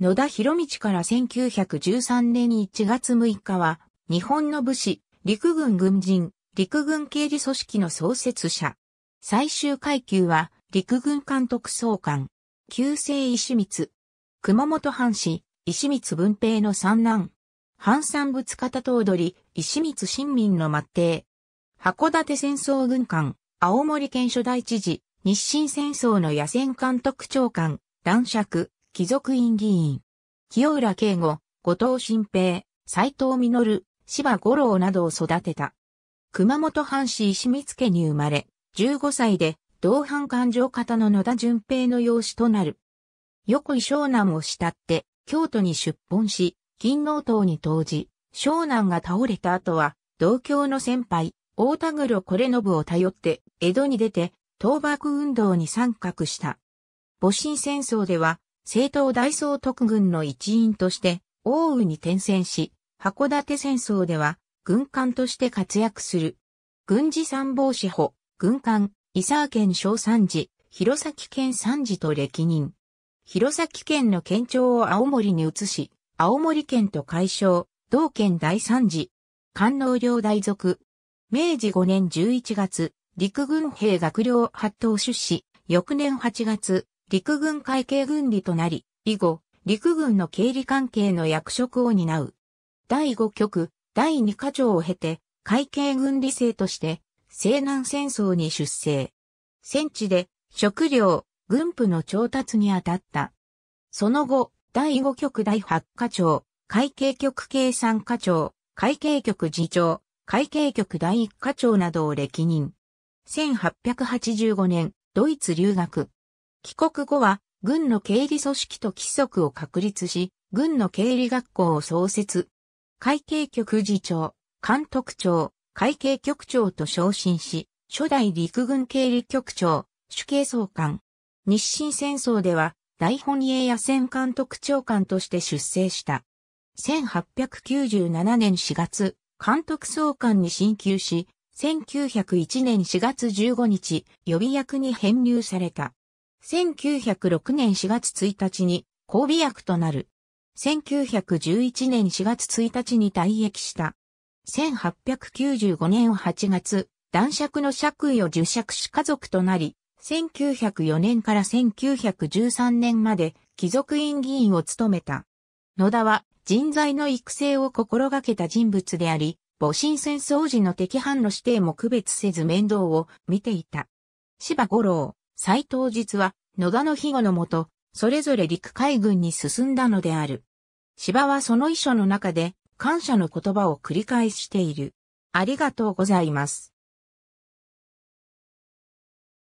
野田博道から1913年1月6日は、日本の武士、陸軍軍人、陸軍刑事組織の創設者。最終階級は、陸軍監督総監。旧姓石光。熊本藩士、石光文平の三男。藩産物方頭取、石光新民の末帝。函館戦争軍艦、青森県初代知事、日清戦争の野戦監督長官、男爵、貴族院議員、清浦慶吾、後藤新平、斎藤実、芝五郎などを育てた。熊本藩士石見家に生まれ、15歳で同藩勘定方の野田淳平の養子となる。横井湘南を慕って京都に出奔し、金納島に投じ、湘南が倒れた後は、同郷の先輩、大田黒これ信を頼って、江戸に出て、倒幕運動に参画した。戊辰戦争では、政党大総督軍の一員として奥羽に転戦し、函館戦争では軍艦として活躍する。軍事参謀司補、軍艦、伊沢県小三寺、弘前県三寺と歴任。弘前県の県庁を青森に移し、青森県と解消、同県第三次、官能領大属。明治5年11月、陸軍兵学寮発頭出資、翌年8月、陸軍会計軍理となり、以後、陸軍の経理関係の役職を担う。第5局、第2課長を経て、会計軍理生として、西南戦争に出征。戦地で、食料、軍部の調達に当たった。その後、第5局第8課長、会計局計算課長、会計局次長、会計局第1課長などを歴任。1885年、ドイツ留学。帰国後は、軍の経理組織と規則を確立し、軍の経理学校を創設。会計局次長、監督長、会計局長と昇進し、初代陸軍経理局長、主計総監。日清戦争では、大本営野戦監督長官として出征した。1897年4月、監督総監に進級し、1901年4月15日、予備役に編入された。1906年4月1日に交尾薬となる。1911年4月1日に退役した。1895年8月、男爵の爵位を受爵し家族となり、1904年から1913年まで貴族院議員を務めた。野田は人材の育成を心がけた人物であり、母親戦争時の敵藩の指定も区別せず面倒を見ていた。芝五郎、斎藤実は、野田の庇護のもと、それぞれ陸海軍に進んだのである。芝はその遺書の中で、感謝の言葉を繰り返している。ありがとうございます。